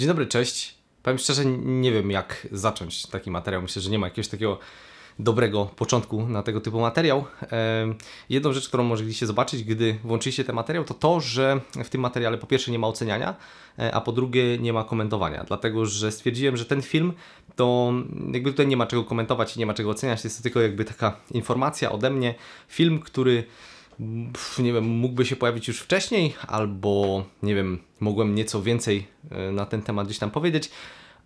Dzień dobry, cześć. Powiem szczerze, nie wiem jak zacząć taki materiał. Myślę, że nie ma jakiegoś takiego dobrego początku na tego typu materiał. Jedną rzecz, którą mogliście zobaczyć, gdy włączyliście ten materiał, to to, że w tym materiale po pierwsze nie ma oceniania, e, a po drugie nie ma komentowania, dlatego że stwierdziłem, że ten film to jakby tutaj nie ma czego komentować i nie ma czego oceniać, jest to tylko jakby taka informacja ode mnie, film, który nie wiem, mógłby się pojawić już wcześniej, albo nie wiem, mogłem nieco więcej e, na ten temat gdzieś tam powiedzieć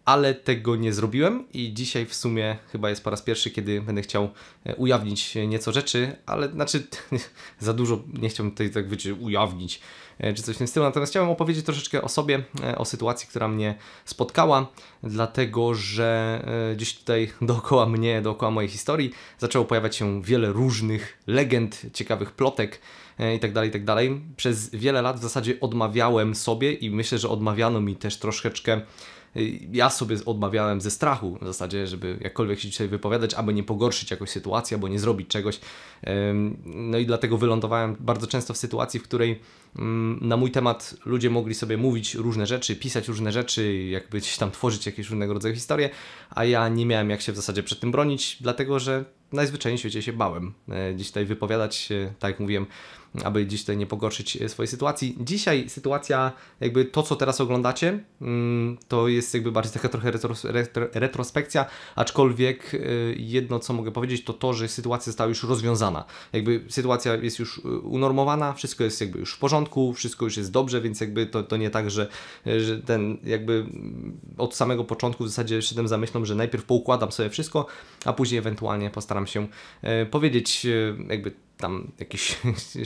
ale tego nie zrobiłem i dzisiaj w sumie chyba jest po raz pierwszy, kiedy będę chciał e, ujawnić nieco rzeczy, ale znaczy za dużo nie chciałbym tutaj tak wiecie, ujawnić e, czy coś w tym stylu. Natomiast chciałem opowiedzieć troszeczkę o sobie, e, o sytuacji, która mnie spotkała, dlatego że gdzieś tutaj dookoła mnie, dookoła mojej historii zaczęło pojawiać się wiele różnych legend, ciekawych plotek i tak dalej, i tak dalej. Przez wiele lat w zasadzie odmawiałem sobie i myślę, że odmawiano mi też troszeczkę Y, ja sobie odmawiałem ze strachu w zasadzie, żeby jakkolwiek się dzisiaj wypowiadać, aby nie pogorszyć jakoś sytuacji, albo nie zrobić czegoś. No i dlatego wylądowałem bardzo często w sytuacji, w której Mm, na mój temat ludzie mogli sobie mówić różne rzeczy, pisać różne rzeczy, jakby gdzieś tam tworzyć jakieś różnego rodzaju historie, a ja nie miałem jak się w zasadzie przed tym bronić, dlatego że najzwyczajniej w świecie się bałem e, gdzieś tutaj wypowiadać, tak jak mówiłem, aby gdzieś tutaj nie pogorszyć e, swojej sytuacji. Dzisiaj sytuacja, jakby to, co teraz oglądacie, mm, to jest jakby bardziej taka trochę retros, retro, retrospekcja, aczkolwiek e, jedno, co mogę powiedzieć, to to, że sytuacja została już rozwiązana. Jakby sytuacja jest już unormowana, wszystko jest jakby już w porządku, porządku, wszystko już jest dobrze, więc jakby to, to nie tak, że, że ten jakby od samego początku w zasadzie szedłem za myślą, że najpierw poukładam sobie wszystko, a później ewentualnie postaram się e, powiedzieć e, jakby tam jakieś,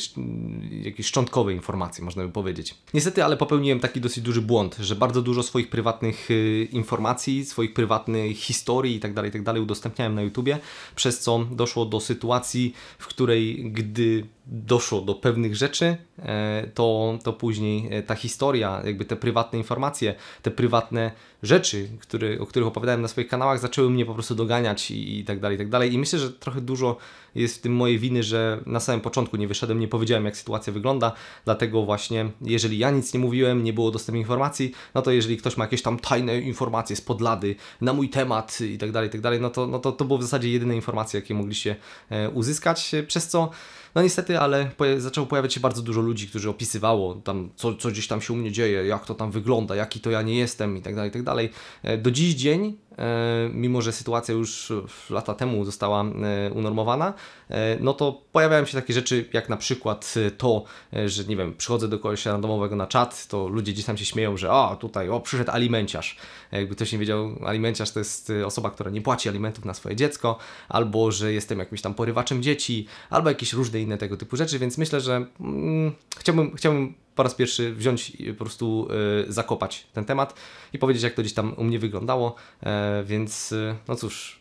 jakieś szczątkowe informacje, można by powiedzieć. Niestety, ale popełniłem taki dosyć duży błąd, że bardzo dużo swoich prywatnych e, informacji, swoich prywatnych historii i tak dalej, tak dalej udostępniałem na YouTubie, przez co doszło do sytuacji, w której gdy doszło do pewnych rzeczy, e, to, to później e, ta historia, jakby te prywatne informacje, te prywatne rzeczy, które, o których opowiadałem na swoich kanałach, zaczęły mnie po prostu doganiać i, i tak dalej, i tak dalej. I myślę, że trochę dużo jest w tym mojej winy, że na samym początku nie wyszedłem, nie powiedziałem, jak sytuacja wygląda, dlatego właśnie, jeżeli ja nic nie mówiłem, nie było dostępu informacji, no to jeżeli ktoś ma jakieś tam tajne informacje z podlady na mój temat i tak dalej, i tak dalej, no to, no to, to było w zasadzie jedyne informacje, jakie mogliście e, uzyskać, przez co, no niestety ale zaczęło pojawiać się bardzo dużo ludzi, którzy opisywało tam, co, co gdzieś tam się u mnie dzieje, jak to tam wygląda, jaki to ja nie jestem i tak dalej, i tak dalej. E, do dziś dzień E, mimo że sytuacja już lata temu została e, unormowana, e, no to pojawiają się takie rzeczy jak na przykład to, że nie wiem, przychodzę do kogoś randomowego na czat, to ludzie gdzieś tam się śmieją, że o tutaj, o przyszedł alimenciarz. Jakby ktoś nie wiedział, alimenciarz to jest osoba, która nie płaci alimentów na swoje dziecko, albo że jestem jakimś tam porywaczem dzieci, albo jakieś różne inne tego typu rzeczy, więc myślę, że mm, chciałbym, chciałbym po raz pierwszy wziąć i po prostu e, zakopać ten temat i powiedzieć, jak to gdzieś tam u mnie wyglądało. E, więc e, no cóż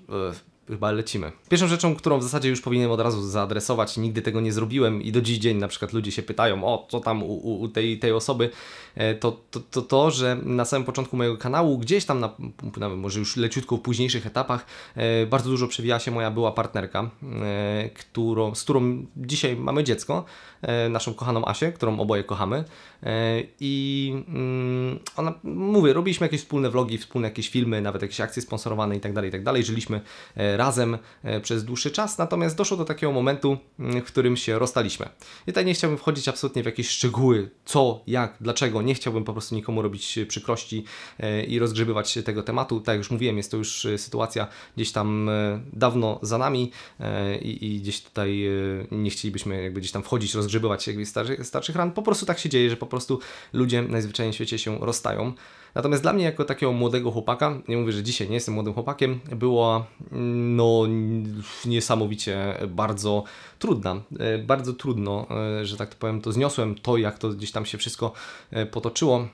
chyba lecimy. Pierwszą rzeczą, którą w zasadzie już powinienem od razu zaadresować, nigdy tego nie zrobiłem i do dziś dzień na przykład ludzie się pytają, o co tam u, u tej, tej osoby, e, to, to to, to że na samym początku mojego kanału, gdzieś tam, na, na, może już leciutko w późniejszych etapach, e, bardzo dużo przewijała się moja była partnerka, e, którą, z którą dzisiaj mamy dziecko, naszą kochaną Asię, którą oboje kochamy. I mm, ona, mówię, robiliśmy jakieś wspólne vlogi, wspólne jakieś filmy, nawet jakieś akcje sponsorowane i tak dalej, i tak dalej. Żyliśmy razem e, przez dłuższy czas, natomiast doszło do takiego momentu, w którym się rozstaliśmy. I tutaj nie chciałbym wchodzić absolutnie w jakieś szczegóły, co, jak, dlaczego, nie chciałbym po prostu nikomu robić e, przykrości e, i rozgrzebywać tego tematu. Tak jak już mówiłem, jest to już sytuacja gdzieś tam dawno za nami i, i gdzieś tutaj nie chcielibyśmy jakby gdzieś tam wchodzić, rozgrzebywać jakby starszych, starszych ran. Po prostu tak się dzieje, że po prostu ludzie najzwyczajniej w świecie się rozstają. Natomiast dla mnie jako takiego młodego chłopaka, nie mówię, że dzisiaj nie jestem młodym chłopakiem, była no niesamowicie bardzo trudna. E, bardzo trudno, e, że tak to powiem, to zniosłem, to jak to gdzieś tam się wszystko e, potoczyło.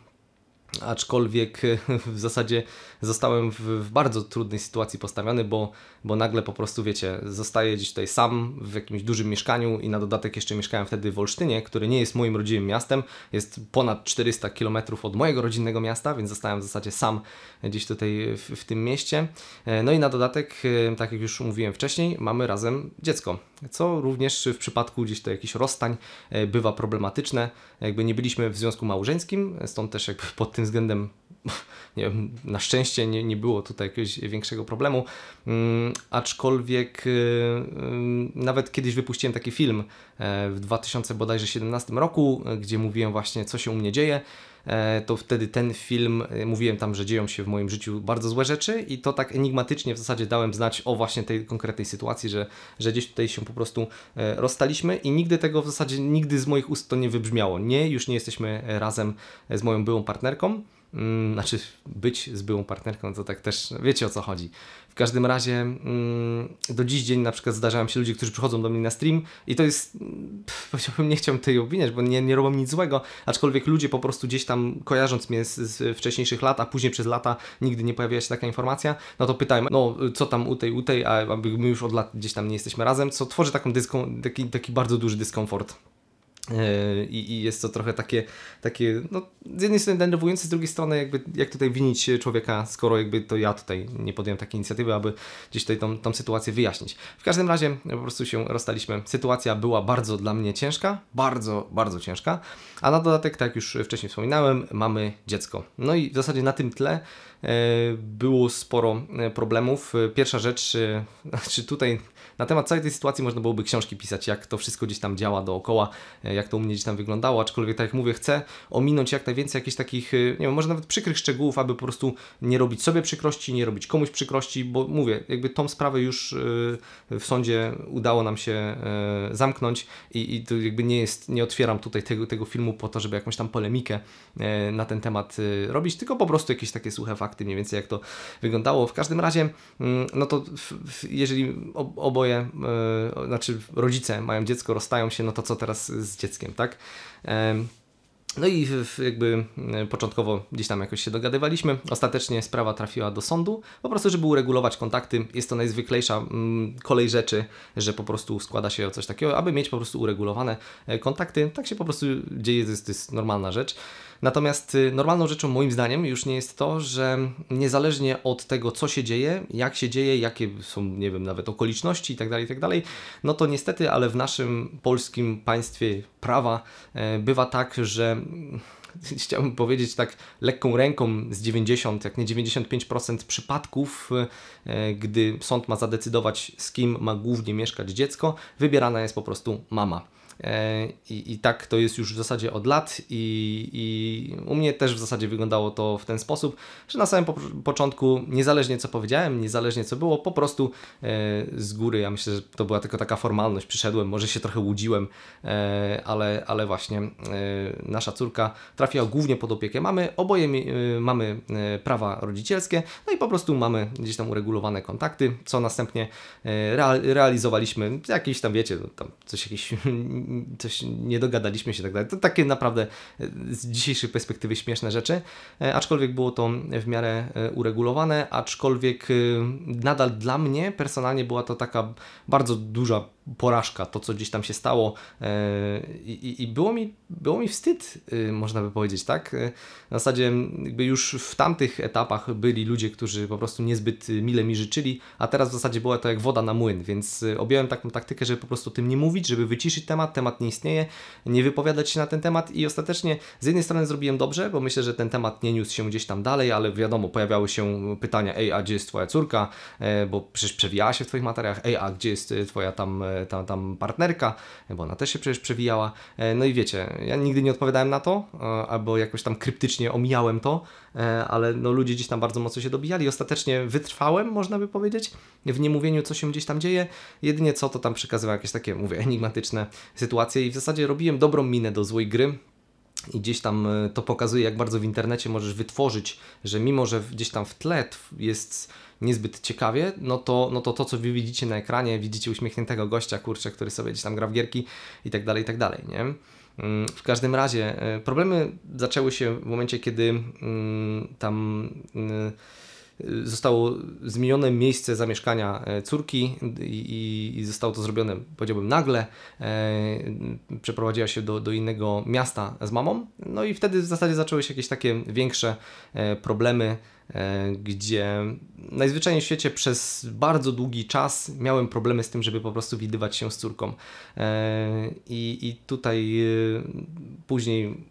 Aczkolwiek e, w zasadzie zostałem w, w, bardzo trudnej sytuacji postawiony, bo, bo nagle po prostu, wiecie, zostaję gdzieś tutaj sam w jakimś dużym mieszkaniu i na dodatek jeszcze mieszkałem wtedy w Olsztynie, który nie jest moim rodzinnym miastem, jest ponad 400 km od mojego rodzinnego miasta, więc zostałem w zasadzie sam gdzieś tutaj w, w tym mieście. E, no i na dodatek, e, tak jak już mówiłem wcześniej, mamy razem dziecko co również w przypadku gdzieś to jakichś rozstań e, bywa problematyczne. Jakby nie byliśmy w związku małżeńskim, stąd też jakby pod tym względem nie wiem, na szczęście nie, nie było tutaj jakiegoś większego problemu, mm, aczkolwiek y, y, nawet kiedyś wypuściłem taki film e, w 2017 roku, e, gdzie mówiłem właśnie co się u mnie dzieje, e, to wtedy ten film, mówiłem tam, że dzieją się w moim życiu bardzo złe rzeczy i to tak enigmatycznie w zasadzie dałem znać o właśnie tej konkretnej sytuacji, że, że gdzieś tutaj się po prostu rozstaliśmy i nigdy tego w zasadzie, nigdy z moich ust to nie wybrzmiało. Nie, już nie jesteśmy razem z moją byłą partnerką. Mm, znaczy być z byłą partnerką, no to tak też wiecie o co chodzi. W każdym razie mm, do dziś dzień na przykład zdarzają się ludzie, którzy przychodzą do mnie na stream i to jest, powiedziałbym, nie chciałbym tej obwiniać, bo nie, nie robią nic złego, aczkolwiek ludzie po prostu gdzieś tam kojarząc mnie z, z wcześniejszych lat, a później przez lata nigdy nie pojawiła się taka informacja, no to pytają, no co tam u tej, u tej, a my już od lat gdzieś tam nie jesteśmy razem, co tworzy taką dyską, taki, taki bardzo duży dyskomfort. E, I, I, jest to trochę takie, takie no, z jednej strony denerwujące, z drugiej strony jakby jak tutaj winić człowieka, skoro jakby to ja tutaj nie podjąłem takiej inicjatywy, aby gdzieś tutaj tą, tą sytuację wyjaśnić. W każdym razie po prostu się rozstaliśmy. Sytuacja była bardzo dla mnie ciężka, bardzo, bardzo ciężka, a na dodatek, tak jak już wcześniej wspominałem, mamy dziecko. No i w zasadzie na tym tle e, było sporo e, problemów. Pierwsza rzecz, znaczy tutaj na temat całej tej sytuacji można byłoby książki pisać, jak to wszystko gdzieś tam działa dookoła, e, jak to u mnie gdzieś tam wyglądało, aczkolwiek tak jak mówię, chcę ominąć jak najwięcej jakichś takich, e, nie wiem, może nawet przykrych szczegółów, aby po prostu nie robić sobie przykrości, nie robić komuś przykrości, bo mówię, jakby tą sprawę już e, w sądzie udało nam się zamknąć i, i to jakby nie jest, nie otwieram tutaj tego, tego filmu po to, żeby jakąś tam polemikę na ten temat robić, tylko po prostu jakieś takie suche fakty, mniej więcej jak to wyglądało. W każdym razie, mm, no to jeżeli ob, ob oboje, yy, znaczy rodzice mają dziecko, rozstają się, no to co teraz z dzieckiem, tak? No i jakby e, początkowo gdzieś tam jakoś się dogadywaliśmy. Ostatecznie sprawa trafiła do sądu, po prostu, żeby uregulować kontakty. Jest to najzwyklejsza mm, kolej rzeczy, że po prostu składa się o coś takiego, aby mieć po prostu uregulowane e, kontakty. Tak się po prostu dzieje, to jest, to jest normalna rzecz. Natomiast y, normalną rzeczą moim zdaniem już nie jest to, że niezależnie od tego, co się dzieje, jak się dzieje, jakie są, nie wiem, nawet okoliczności itd., tak itd., tak no to niestety, ale w naszym polskim państwie prawa e, bywa tak, że chciałbym powiedzieć tak lekką ręką z 90, jak nie 95% przypadków, e, gdy sąd ma zadecydować, z kim ma głównie mieszkać dziecko, wybierana jest po prostu mama. E, I, I, tak to jest już w zasadzie od lat, i, i, u mnie też w zasadzie wyglądało to w ten sposób, że na samym po początku, niezależnie co powiedziałem, niezależnie co było, po prostu e, z góry, ja myślę, że to była tylko taka formalność. Przyszedłem, może się trochę łudziłem, e, ale, ale właśnie e, nasza córka trafiła głównie pod opiekę mamy. Oboje e, mamy e, prawa rodzicielskie, no i po prostu mamy gdzieś tam uregulowane kontakty, co następnie realizowaliśmy. Jakieś tam, wiecie, tam coś jakieś coś nie dogadaliśmy się i tak dalej. To takie naprawdę e, z dzisiejszej perspektywy śmieszne rzeczy, e, aczkolwiek było to w miarę e, uregulowane, aczkolwiek nadal dla mnie personalnie była to taka bardzo duża porażka, to co gdzieś tam się stało e, i, i było, mi, było mi wstyd, e, można by powiedzieć, tak? W e, zasadzie jakby już w tamtych etapach byli ludzie, którzy po prostu niezbyt mile mi życzyli, a teraz w zasadzie była to jak woda na młyn, więc objąłem taką taktykę, żeby po prostu o tym nie mówić, żeby wyciszyć temat, temat nie istnieje, nie wypowiadać się na ten temat i ostatecznie z jednej strony zrobiłem dobrze, bo myślę, że ten temat nie niósł się gdzieś tam dalej, ale wiadomo, pojawiały się pytania, ej, a gdzie jest twoja córka, bo przecież przewijała się w twoich materiach, ej, a gdzie jest twoja tam ta, tam partnerka, bo ona też się przecież przewijała. E, no i wiecie, ja nigdy nie odpowiadałem na to, e, albo jakoś tam kryptycznie omijałem to, e, ale no ludzie gdzieś tam bardzo mocno się dobijali. Ostatecznie wytrwałem, można by powiedzieć, w niemówieniu, co się gdzieś tam dzieje. Jedynie co, to tam przekazywałem jakieś takie, mówię, enigmatyczne sytuacje i w zasadzie robiłem dobrą minę do złej gry, i gdzieś tam e, to pokazuje, jak bardzo w internecie możesz wytworzyć, że mimo, że gdzieś tam w tle jest niezbyt ciekawie, no to, no to to, co wy widzicie na ekranie, widzicie uśmiechniętego gościa, kurczę, który sobie gdzieś tam gra w gierki i tak dalej, i tak dalej, nie? Mm, w każdym razie e, problemy zaczęły się w momencie, kiedy mm, tam zostało zmienione miejsce zamieszkania e, córki i, zostało to zrobione, powiedziałbym, nagle. E, przeprowadziła się do, do innego miasta z mamą, no i wtedy w zasadzie zaczęły się jakieś takie większe e, problemy gdzie najzwyczajniej w świecie przez bardzo długi czas miałem problemy z tym, żeby po prostu widywać się z córką. I, i tutaj później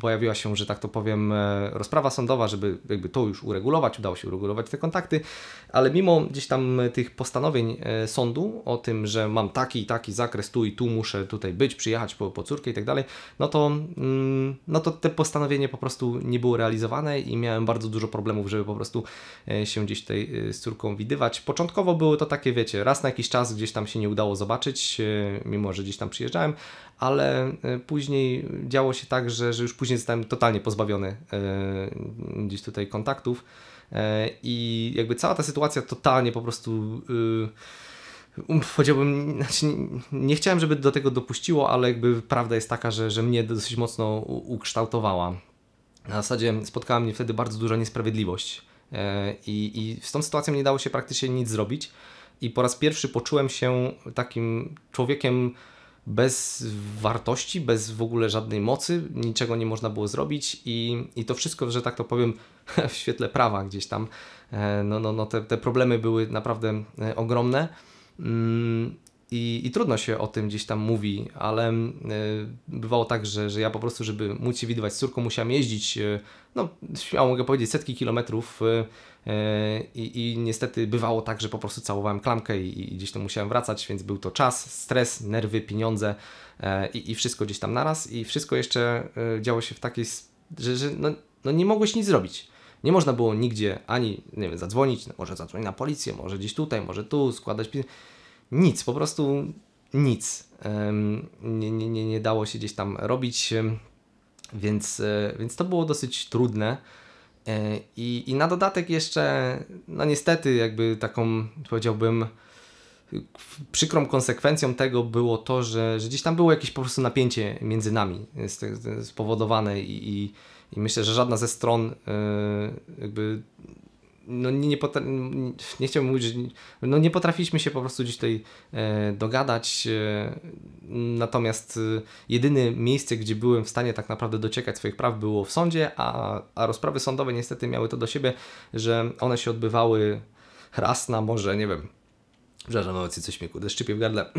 pojawiła się, że tak to powiem, e, rozprawa sądowa, żeby jakby to już uregulować, udało się uregulować te kontakty, ale mimo gdzieś tam tych postanowień e, sądu o tym, że mam taki i taki zakres tu i tu muszę tutaj być, przyjechać po, po córkę i tak dalej, no to, mm, no to te postanowienie po prostu nie było realizowane i miałem bardzo dużo problemów, żeby po prostu e, się gdzieś tej z córką widywać. Początkowo były to takie, wiecie, raz na jakiś czas gdzieś tam się nie udało zobaczyć, mimo że gdzieś tam przyjeżdżałem, ale później działo się tak, że że już później zostałem totalnie pozbawiony e, gdzieś tutaj kontaktów. E, I jakby cała ta sytuacja totalnie po prostu. Yy, powiedziałbym, znaczy nie, chciałem, żeby do tego dopuściło, ale jakby prawda jest taka, że, że mnie dosyć mocno ukształtowała. Na zasadzie spotkała mnie wtedy bardzo duża niesprawiedliwość. I, I z tą sytuacją nie dało się praktycznie nic zrobić. I po raz pierwszy poczułem się takim człowiekiem, bez wartości, bez w ogóle żadnej mocy, niczego nie można było zrobić i, i to wszystko, że tak to powiem, w świetle prawa gdzieś tam, e, no, no, no te, te problemy były naprawdę e, ogromne. Mm, i, I, trudno się o tym gdzieś tam mówi, ale y, bywało tak, że, że ja po prostu, żeby móc się widywać z córką, musiałem jeździć, y, no śmiało mogę powiedzieć, setki kilometrów y, i niestety bywało tak, że po prostu całowałem klamkę i, i, gdzieś tam musiałem wracać, więc był to czas, stres, nerwy, pieniądze i, wszystko gdzieś tam naraz i wszystko jeszcze działo się w takiej, że, że no, no nie mogłeś nic zrobić. Nie można było nigdzie ani, nie wiem, zadzwonić, no, może zadzwonić na policję, może gdzieś tutaj, może tu, składać nic, po prostu nic. Nie, nie, nie, nie dało się gdzieś tam robić, więc, e, więc to było dosyć trudne. E, I, I na dodatek jeszcze, no niestety, jakby taką powiedziałbym przykrą konsekwencją tego było to, że, że gdzieś tam było jakieś po prostu napięcie między nami spowodowane i, i, i myślę, że żadna ze stron e, jakby no nie, potra- nie chciałbym mówić, że no nie potrafiliśmy się po prostu gdzieś tutaj e, dogadać. E, natomiast e, jedyne miejsce, gdzie byłem w stanie tak naprawdę dociekać swoich praw, było w sądzie, a, a rozprawy sądowe niestety miały to do siebie, że one się odbywały raz na może, nie wiem, przepraszam, nawet coś mi kurde szczypie w gardle,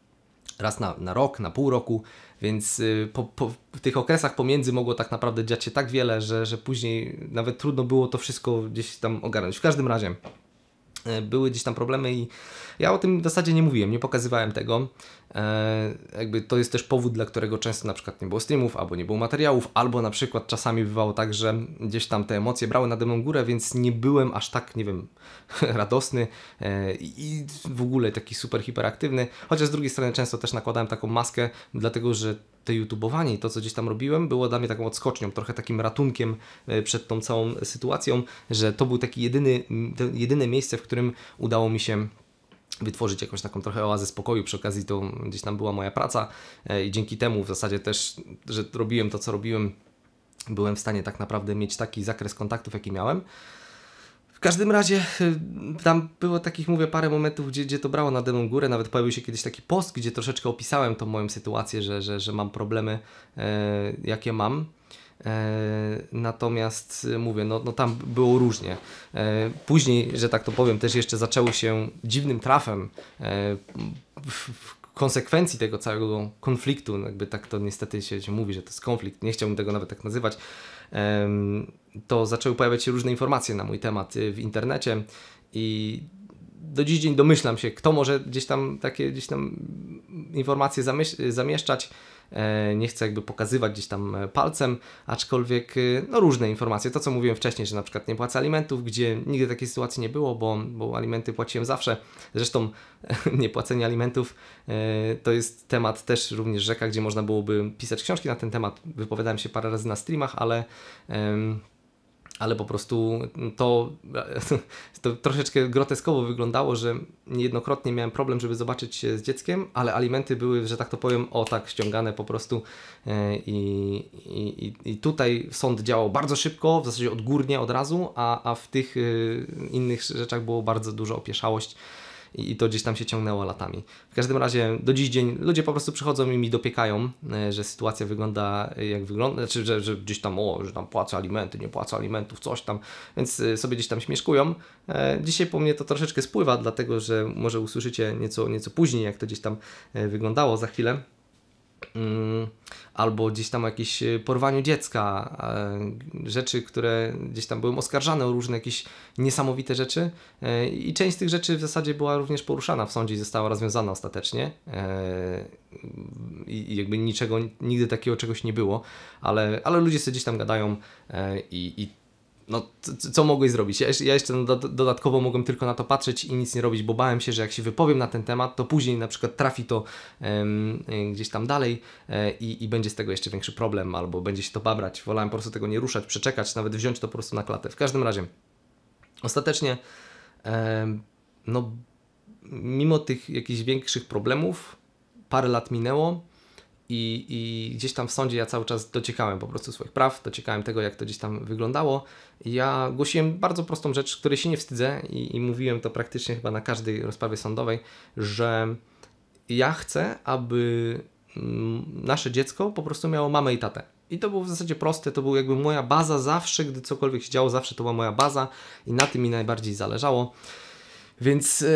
raz na, na rok, na pół roku więc y, po, po, w tych okresach pomiędzy mogło tak naprawdę dziać się tak wiele, że, że później nawet trudno było to wszystko gdzieś tam ogarnąć. W każdym razie y, były gdzieś tam problemy i ja o tym w zasadzie nie mówiłem, nie pokazywałem tego. E, jakby to jest też powód, dla którego często na przykład nie było streamów, albo nie było materiałów, albo na przykład czasami bywało tak, że gdzieś tam te emocje brały nade mną górę, więc nie byłem aż tak, nie wiem, radosny e, i w ogóle taki super hiperaktywny, chociaż z drugiej strony często też nakładałem taką maskę, dlatego że te YouTubeowanie i to, co gdzieś tam robiłem, było dla mnie taką odskocznią, trochę takim ratunkiem e, przed tą całą sytuacją, że to był taki jedyny, jedyne miejsce, w którym udało mi się wytworzyć jakąś taką trochę oazę spokoju. Przy okazji to gdzieś tam była moja praca e, i dzięki temu w zasadzie też, że robiłem to, co robiłem, byłem w stanie tak naprawdę mieć taki zakres kontaktów, jaki miałem. W każdym razie e, tam było takich, mówię, parę momentów, gdzie, gdzie to brało na mną górę. Nawet pojawił się kiedyś taki post, gdzie troszeczkę opisałem tą moją sytuację, że, że, że mam problemy, e, jakie mam. E, natomiast y, mówię, no, no tam było różnie. E, później, że tak to powiem, też jeszcze zaczęło się dziwnym trafem e, w konsekwencji tego całego konfliktu, no jakby tak to niestety się, się mówi, że to jest konflikt, nie chciałbym tego nawet tak nazywać, to zaczęły pojawiać się różne informacje na mój temat y, w internecie i do dziś dzień domyślam się, kto może gdzieś tam takie gdzieś tam informacje zamieszczać. E, nie chcę jakby pokazywać gdzieś tam e, palcem, aczkolwiek e, no różne informacje. To co mówiłem wcześniej, że na przykład nie płacę alimentów, gdzie nigdy takiej sytuacji nie było, bo, bo alimenty płaciłem zawsze. Zresztą niepłacenie alimentów to jest temat też również rzeka, gdzie można byłoby pisać książki na ten temat. Wypowiadałem się parę razy na streamach, ale ale po prostu to, to troszeczkę groteskowo wyglądało, że niejednokrotnie miałem problem, żeby zobaczyć się z dzieckiem, ale alimenty były, że tak to powiem, o tak ściągane po prostu e, i, i, i tutaj sąd działał bardzo szybko, w zasadzie odgórnie od razu, a, a w tych e, innych rzeczach było bardzo dużo opieszałość i, to gdzieś tam się ciągnęło latami. W każdym razie do dziś dzień ludzie po prostu przychodzą i mi dopiekają, e, że sytuacja wygląda e, jak wygląda, znaczy, że, że gdzieś tam, o, że tam płacę alimenty, nie płacę alimentów, coś tam, więc e, sobie gdzieś tam śmieszkują. Dzisiaj po mnie to troszeczkę spływa, dlatego że może usłyszycie nieco, nieco później, jak to gdzieś tam wyglądało za chwilę. Mm, albo gdzieś tam o jakimś e, porwaniu dziecka, e, rzeczy, które gdzieś tam były oskarżane o różne jakieś niesamowite rzeczy e, i część z tych rzeczy w zasadzie była również poruszana w sądzie i została rozwiązana ostatecznie i jakby niczego, nigdy takiego czegoś nie było, ale, ale ludzie sobie gdzieś tam gadają i, i no, co mogłeś zrobić? Ja, ja jeszcze dodatkowo mogłem tylko na to patrzeć i nic nie robić, bo bałem się, że jak się wypowiem na ten temat, to później na przykład trafi to um, gdzieś tam dalej e, i, i będzie z tego jeszcze większy problem, albo będzie się to babrać. Wolałem po prostu tego nie ruszać, przeczekać, nawet wziąć to po prostu na klatę. W każdym razie, ostatecznie, e, no, mimo tych jakichś większych problemów, parę lat minęło i, I, gdzieś tam w sądzie ja cały czas dociekałem po prostu swoich praw, dociekałem tego, jak to gdzieś tam wyglądało. I ja głosiłem bardzo prostą rzecz, której się nie wstydzę i, i mówiłem to praktycznie chyba na każdej rozprawie sądowej, że ja chcę, aby mm, nasze dziecko po prostu miało mamę i tatę. I to było w zasadzie proste, to była jakby moja baza zawsze, gdy cokolwiek się działo, zawsze to była moja baza i na tym mi najbardziej zależało. Więc e,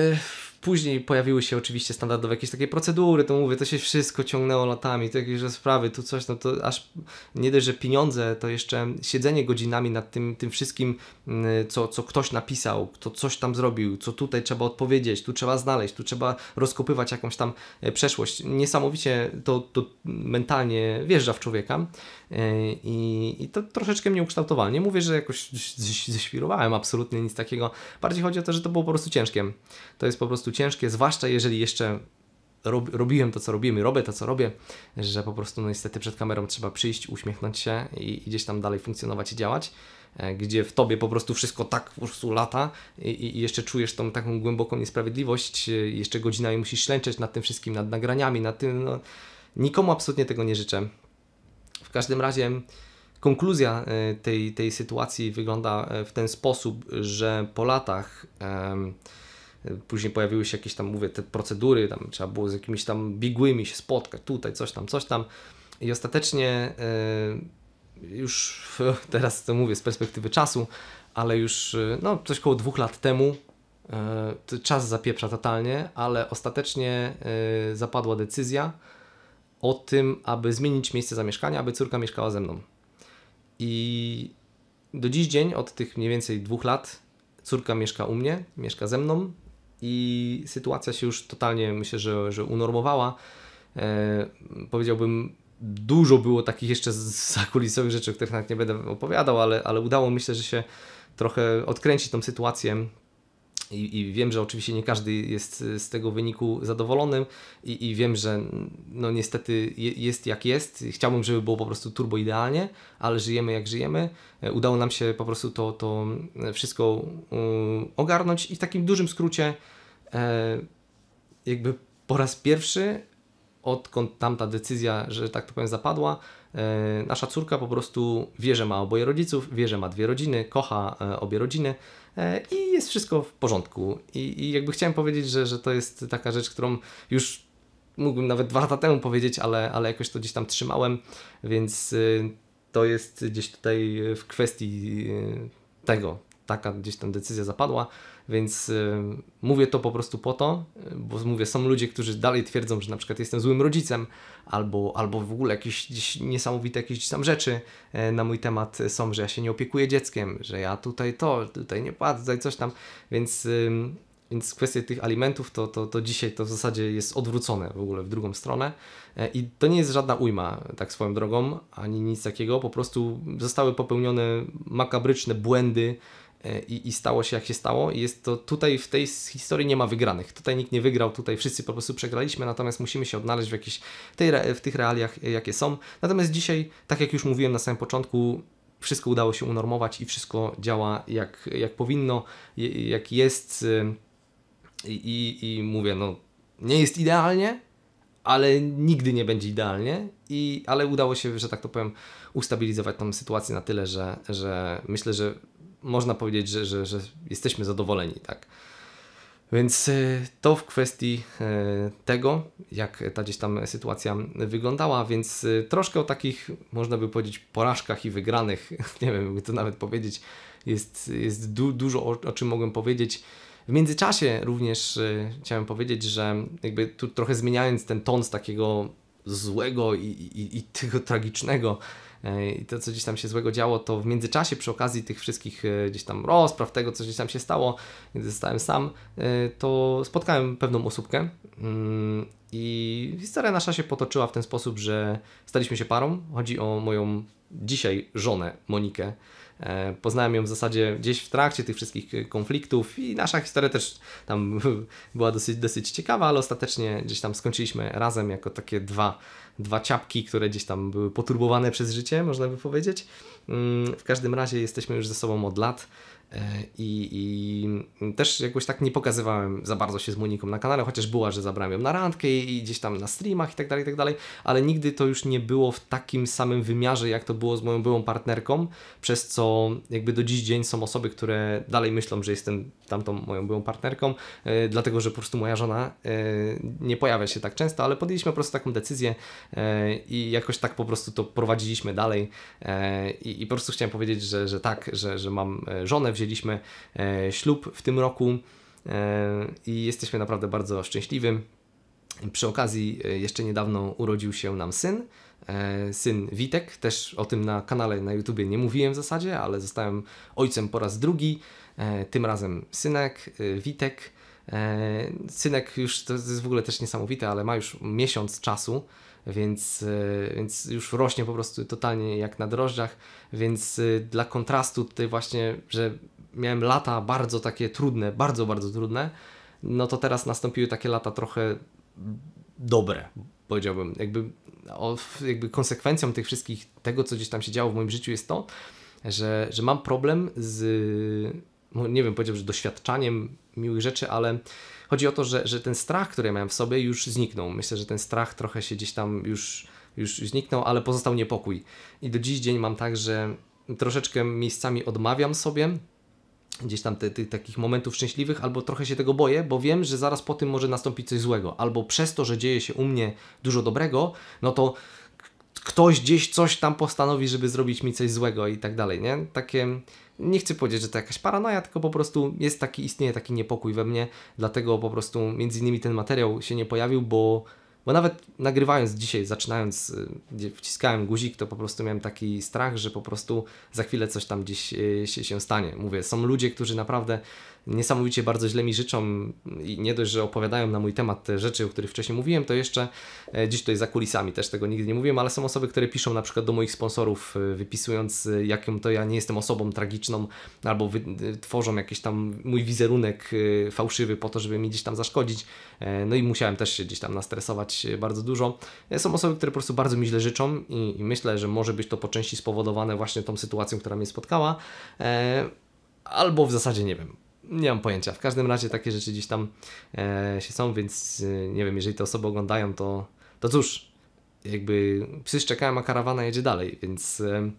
Później pojawiły się oczywiście standardowe jakieś takie procedury, to mówię, to się wszystko ciągnęło latami, to jakieś sprawy, tu coś, no to aż nie dość, że pieniądze, to jeszcze siedzenie godzinami nad tym, tym wszystkim, mm, co, co ktoś napisał, kto coś tam zrobił, co tutaj trzeba odpowiedzieć, tu trzeba znaleźć, tu trzeba rozkopywać jakąś tam e, przeszłość. Niesamowicie to, to mentalnie wjeżdża w człowieka. Yy, I, i to troszeczkę mnie ukształtowało. Nie mówię, że jakoś ześwirowałem, absolutnie nic takiego. Bardziej chodzi o to, że to było po prostu ciężkie. To jest po prostu ciężkie, zwłaszcza jeżeli jeszcze robiłem to, co robimy, robię to, co robię, że po prostu no, niestety przed kamerą trzeba przyjść, uśmiechnąć się i, i gdzieś tam dalej funkcjonować i działać, e, gdzie w tobie po prostu wszystko tak po prostu lata i, i jeszcze czujesz tą taką głęboką niesprawiedliwość, e, jeszcze godzinami musisz ślęczeć nad tym wszystkim, nad nagraniami, nad tym, no, nikomu absolutnie tego nie życzę każdym razie konkluzja e, tej, tej sytuacji wygląda e, w ten sposób, że po latach później pojawiły się jakieś tam, mówię, te procedury, tam trzeba było z jakimiś tam biegłymi się spotkać, tutaj coś tam, coś tam i ostatecznie e, już teraz to mówię z perspektywy czasu, ale już no, coś koło dwóch lat temu czas zapieprza totalnie, ale ostatecznie zapadła decyzja, o tym, aby zmienić miejsce zamieszkania, aby córka mieszkała ze mną. I do dziś dzień, od tych mniej więcej dwóch lat, córka mieszka u mnie, mieszka ze mną i sytuacja się już totalnie, myślę, że, że unormowała. E, powiedziałbym, dużo było takich jeszcze zakulisowych rzeczy, o których nawet nie będę opowiadał, ale, ale udało się, że się trochę odkręcić tą sytuację i, I, wiem, że oczywiście nie każdy jest y, z tego wyniku zadowolonym i, i wiem, że no niestety jest jak jest. Chciałbym, żeby było po prostu turbo idealnie, ale żyjemy jak żyjemy. E, udało nam się po prostu to, to e, wszystko ogarnąć i w takim dużym skrócie e, jakby po raz pierwszy, odkąd tam ta decyzja, że tak to powiem, zapadła, E, nasza córka po prostu wie, że ma oboje rodziców, wie, że ma dwie rodziny, kocha e, obie rodziny e, i jest wszystko w porządku. I, i jakby chciałem powiedzieć, że, że to jest taka rzecz, którą już mógłbym nawet dwa lata temu powiedzieć, ale, ale jakoś to gdzieś tam trzymałem, więc to jest gdzieś tutaj w kwestii tego, taka gdzieś tam decyzja zapadła, więc y, mówię to po prostu po to, bo mówię, są ludzie, którzy dalej twierdzą, że na przykład jestem złym rodzicem, albo, albo w ogóle jakieś gdzieś niesamowite jakieś tam rzeczy y, na mój temat są, że ja się nie opiekuję dzieckiem, że ja tutaj to, tutaj nie płacę, tutaj coś tam, więc... Y, więc kwestie tych alimentów to, to, to dzisiaj to w zasadzie jest odwrócone w ogóle w drugą stronę e, i to nie jest żadna ujma tak swoją drogą, ani nic takiego, po prostu zostały popełnione makabryczne błędy E, i, i stało się jak się stało. I jest to tutaj w tej historii nie ma wygranych. Tutaj nikt nie wygrał, tutaj wszyscy po prostu przegraliśmy, natomiast musimy się odnaleźć w, jakichś tej, w tych realiach, e, jakie są. Natomiast dzisiaj, tak jak już mówiłem na samym początku, wszystko udało się unormować i wszystko działa jak, jak powinno, jak jest. E, I, i, i mówię, no nie jest idealnie, ale nigdy nie będzie idealnie, i, ale udało się, że tak to powiem, ustabilizować tą sytuację na tyle, że, że myślę, że można powiedzieć, że, że, że jesteśmy zadowoleni, tak. Więc y, to w kwestii y, tego, jak ta gdzieś tam sytuacja wyglądała, więc y, troszkę o takich, można by powiedzieć, porażkach i wygranych, nie wiem, by to nawet powiedzieć, jest, jest du dużo o, o, czym mogłem powiedzieć. W międzyczasie również chciałem powiedzieć, że jakby tu trochę zmieniając ten ton z takiego złego i, i, i tego tragicznego E, i to, co gdzieś tam się złego działo, to w międzyczasie przy okazji tych wszystkich e, gdzieś tam rozpraw, tego, co gdzieś tam się stało, gdy zostałem sam, e, to spotkałem pewną osóbkę mm, i historia nasza się potoczyła w ten sposób, że staliśmy się parą. Chodzi o moją dzisiaj żonę Monikę. E, poznałem ją w zasadzie gdzieś w trakcie tych wszystkich e, konfliktów i nasza historia też tam była dosyć, dosyć ciekawa, ale ostatecznie gdzieś tam skończyliśmy razem jako takie dwa, dwa ciapki, które gdzieś tam były poturbowane przez życie, można by powiedzieć. Mm, w każdym razie jesteśmy już ze sobą od lat. E, I, I, też jakoś tak nie pokazywałem za bardzo się z Moniką na kanale, chociaż była, że zabrałem ją na randkę i, i gdzieś tam na streamach i tak dalej, i tak dalej, ale nigdy to już nie było w takim samym wymiarze, jak to było z moją byłą partnerką, przez co jakby do dziś dzień są osoby, które dalej myślą, że jestem tamtą moją byłą partnerką, yy, dlatego, że po prostu moja żona yy, nie pojawia się tak często, ale podjęliśmy po prostu taką decyzję yy, i jakoś tak po prostu to prowadziliśmy dalej i, i po prostu chciałem powiedzieć, że, że tak, że, że mam żonę, wzięliśmy wzięliśmy e, ślub w tym roku e, i jesteśmy naprawdę bardzo szczęśliwi. Przy okazji, e, jeszcze niedawno urodził się nam syn, syn Witek. Też o tym na kanale na YouTubie nie mówiłem w zasadzie, ale zostałem ojcem po raz drugi. Tym razem synek, Witek. Synek już to jest w ogóle też niesamowite, ale ma już miesiąc czasu, więc, więc już rośnie po prostu totalnie jak na drożdżach. Więc dla kontrastu tutaj właśnie, że miałem lata bardzo takie trudne, bardzo, bardzo trudne, no to teraz nastąpiły takie lata trochę dobre, powiedziałbym. Jakby, o, jakby konsekwencją tych wszystkich, tego co gdzieś tam się działo w moim życiu jest to, że, że mam problem z, no nie wiem, powiedziałbym, że doświadczaniem miłych rzeczy, ale chodzi o to, że, że ten strach, który ja miałem w sobie już zniknął. Myślę, że ten strach trochę się gdzieś tam już, już zniknął, ale pozostał niepokój. I do dziś dzień mam tak, że troszeczkę miejscami odmawiam sobie gdzieś tam tych te, takich momentów szczęśliwych, albo trochę się tego boję, bo wiem, że zaraz po tym może nastąpić coś złego, albo przez to, że dzieje się u mnie dużo dobrego, no to ktoś gdzieś coś tam postanowi, żeby zrobić mi coś złego i tak dalej, nie? Takie, nie chcę powiedzieć, że to jakaś paranoja, tylko po prostu jest taki, istnieje taki niepokój we mnie, dlatego po prostu między innymi ten materiał się nie pojawił, bo bo nawet nagrywając dzisiaj, zaczynając, y, gdzie wciskałem guzik, to po prostu miałem taki strach, że po prostu za chwilę coś tam gdzieś y, się, się stanie. Mówię, są ludzie, którzy naprawdę niesamowicie bardzo źle mi życzą i nie dość, że opowiadają na mój temat te rzeczy, o których wcześniej mówiłem, to jeszcze e, dziś tutaj za kulisami też tego nigdy nie mówiłem, ale są osoby, które piszą na przykład do moich sponsorów, e, wypisując e, jakim to ja nie jestem osobą tragiczną, albo tworzą jakiś tam mój wizerunek fałszywy po to, żeby mi gdzieś tam zaszkodzić. No i musiałem też się gdzieś tam nastresować bardzo dużo. Są osoby, które po prostu bardzo mi źle życzą i, i myślę, że może być to po części spowodowane właśnie tą sytuacją, która mnie spotkała. Albo w zasadzie nie wiem, nie mam pojęcia. W każdym razie takie rzeczy gdzieś tam e, się są, więc e, nie wiem, jeżeli te osoby oglądają, to, to cóż, jakby psy szczekają, a karawana jedzie dalej, więc e,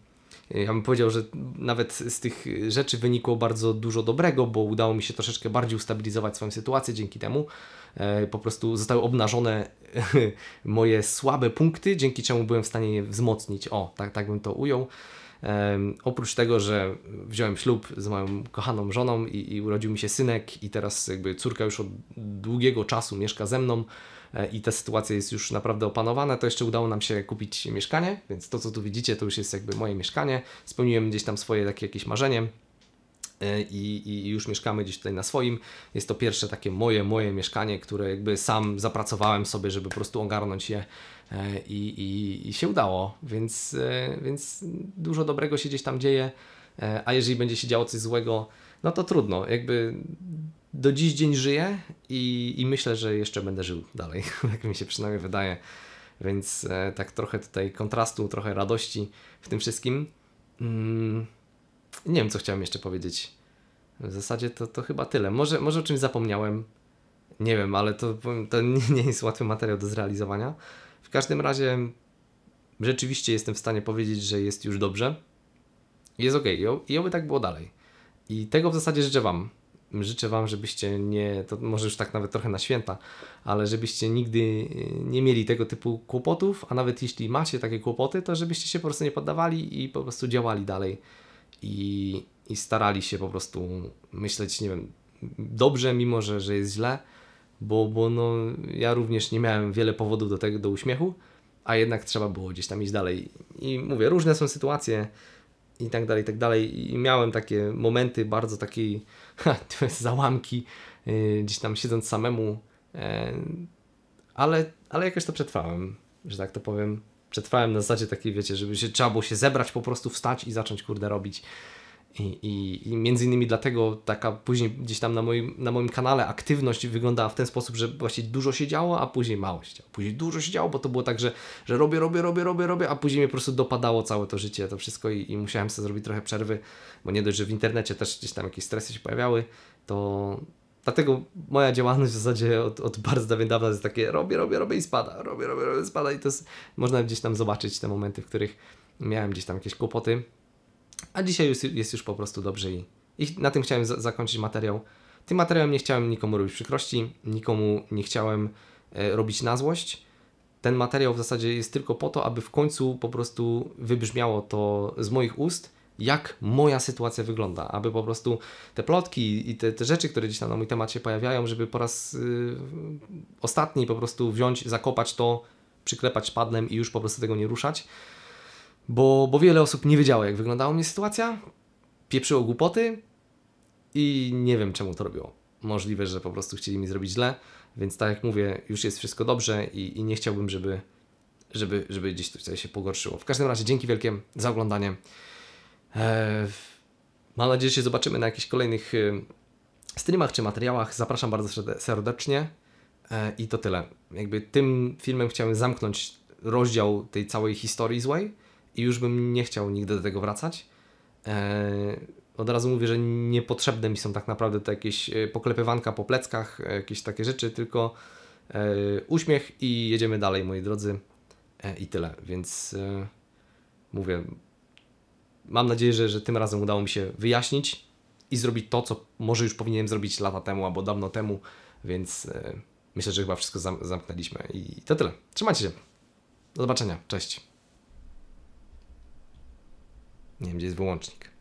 ja bym powiedział, że nawet z tych rzeczy wynikło bardzo dużo dobrego, bo udało mi się troszeczkę bardziej ustabilizować swoją sytuację dzięki temu. E, po prostu zostały obnażone moje słabe punkty, dzięki czemu byłem w stanie je wzmocnić. O, tak, tak bym to ujął. Oprócz tego, że wziąłem ślub z moją kochaną żoną i, i, urodził mi się synek, i teraz jakby córka już od długiego czasu mieszka ze mną e, i ta sytuacja jest już naprawdę opanowana, to jeszcze udało nam się kupić mieszkanie, więc to co tu widzicie to już jest jakby moje mieszkanie. Spełniłem gdzieś tam swoje takie jakieś marzenie. Y, i, i, już mieszkamy gdzieś tutaj na swoim. Jest to pierwsze takie moje, moje mieszkanie, które jakby sam zapracowałem sobie, żeby po prostu ogarnąć je e, i, i, i się udało, więc, e, więc dużo dobrego się gdzieś tam dzieje, e, a jeżeli będzie się działo coś złego, no to trudno, jakby do dziś dzień żyję i, i myślę, że jeszcze będę żył dalej, tak mi się przynajmniej wydaje, więc tak trochę tutaj kontrastu, trochę radości w tym wszystkim. Mm, nie wiem, co chciałem jeszcze powiedzieć. W zasadzie to, to chyba tyle. Może, może o czymś zapomniałem. Nie wiem, ale to, to nie, nie jest łatwy materiał do zrealizowania. W każdym razie rzeczywiście jestem w stanie powiedzieć, że jest już dobrze. Jest ok, i oby tak było dalej. I tego w zasadzie życzę Wam. Życzę Wam, żebyście nie, to może już tak nawet trochę na święta, ale żebyście nigdy nie mieli tego typu kłopotów, a nawet jeśli macie takie kłopoty, to żebyście się po prostu nie poddawali i po prostu działali dalej i, i starali się po prostu myśleć, nie wiem, dobrze, mimo że, że jest źle, bo, bo no, ja również nie miałem wiele powodów do tego, do uśmiechu, a jednak trzeba było gdzieś tam iść dalej. I mówię, różne są sytuacje i tak dalej, i tak dalej. I miałem takie momenty bardzo takiej załamki, y, gdzieś tam siedząc samemu, e, ale, ale jakoś to przetrwałem, że tak to powiem przetrwałem na zasadzie takiej, wiecie, żeby się, trzeba było się zebrać, po prostu wstać i zacząć, kurde, robić. I, i, I, między innymi dlatego taka później gdzieś tam na moim, na moim kanale aktywność wyglądała w ten sposób, że właśnie dużo się działo, a później mało się działo. Później dużo się działo, bo to było tak, że, że robię, robię, robię, robię, robię, a później mnie po prostu dopadało całe to życie, to wszystko i, i musiałem sobie zrobić trochę przerwy, bo nie dość, że w internecie też gdzieś tam jakieś stresy się pojawiały, to, Dlatego moja działalność w zasadzie od, od bardzo dawien dawna jest takie robię, robię, robię i spada, robię, robię, robię, spada i to jest, można gdzieś tam zobaczyć te momenty, w których miałem gdzieś tam jakieś kłopoty, a dzisiaj jest, jest już po prostu dobrze i, i na tym chciałem za zakończyć materiał. Tym materiałem nie chciałem nikomu robić przykrości, nikomu nie chciałem e, robić na złość. Ten materiał w zasadzie jest tylko po to, aby w końcu po prostu wybrzmiało to z moich ust, jak moja sytuacja wygląda, aby po prostu te plotki i te, te rzeczy, które gdzieś tam na mój temat się pojawiają, żeby po raz y, ostatni po prostu wziąć, zakopać to, przyklepać padnem i już po prostu tego nie ruszać, bo, bo wiele osób nie wiedziało, jak wyglądała mnie sytuacja, pieprzyło głupoty i nie wiem, czemu to robiło. Możliwe, że po prostu chcieli mi zrobić źle, więc tak jak mówię, już jest wszystko dobrze i, i nie chciałbym, żeby, żeby, żeby gdzieś tutaj się pogorszyło. W każdym razie dzięki wielkie za oglądanie. E, mam nadzieję, że się zobaczymy na jakichś kolejnych y, streamach czy materiałach. Zapraszam bardzo serdecznie. E, I to tyle. Jakby tym filmem chciałem zamknąć rozdział tej całej historii złej i już bym nie chciał nigdy do tego wracać. E, od razu mówię, że niepotrzebne mi są tak naprawdę te jakieś y, poklepywanka po pleckach, jakieś takie rzeczy, tylko uśmiech i jedziemy dalej, moi drodzy. I tyle, więc mówię, mam nadzieję, że, że tym razem udało mi się wyjaśnić i zrobić to, co może już powinienem zrobić lata temu albo dawno temu, więc e, myślę, że chyba wszystko zam zamknęliśmy. I to tyle. Trzymajcie się. Do zobaczenia. Cześć. Nie wiem, gdzie jest wyłącznik.